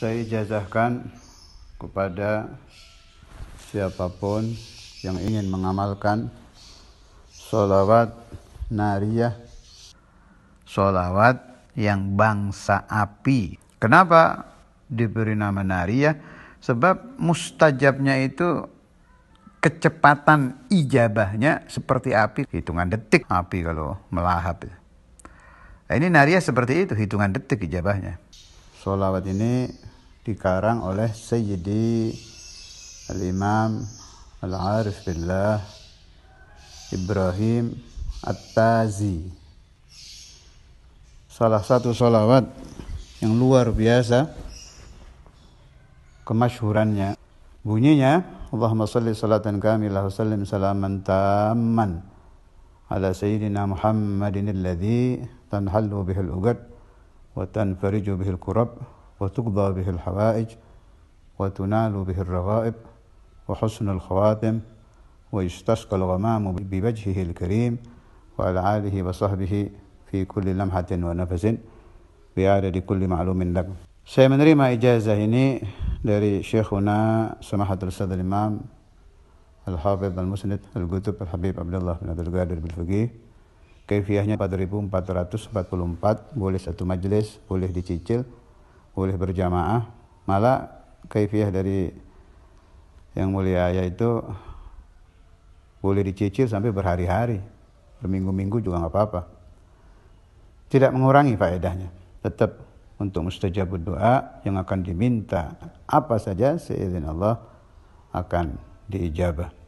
Saya ijazahkan kepada siapapun yang ingin mengamalkan solawat nariyah, solawat yang bangsa api. Kenapa diberi nama nariyah? Sebab mustajabnya itu kecepatan ijabahnya seperti api, hitungan detik api kalau melahap. Ya. Nah, ini nariyah seperti itu, hitungan detik ijabahnya. Solawat ini dikarang oleh Sayyidi Al-Imam Al-Arif Billah Ibrahim At-Tazi salah satu solawat yang luar biasa kemasyhurannya bunyinya Allahumma salli salatan kamilah wa sallim salaman tamman ala sayyidina Muhammadin alladhi tanhallu bihil ugad wa tanfariju bihil kurab وتقضى به الحوائج وتنال به الرغائب وحسن الخواتم ويستسقى الغمام بوجهه الكريم وعلى آله وصحبه في كل لمحة ونفس بعدد كل معلوم لكم Saya menerima ijazah ini dari Syekhuna Samahatul Ustaz Imam Al-Hafidh Al-Musnid Al-Gutub Al-Habib Abdullah bin Abdul Ghadir Bil Faqih Kefiahnya 4444 boleh satu majelis boleh dicicil boleh berjamaah malah kaifiah dari yang mulia yaitu boleh dicicil sampai berhari-hari berminggu-minggu juga nggak apa-apa tidak mengurangi faedahnya tetap untuk mustajab doa yang akan diminta apa saja seizin Allah akan diijabah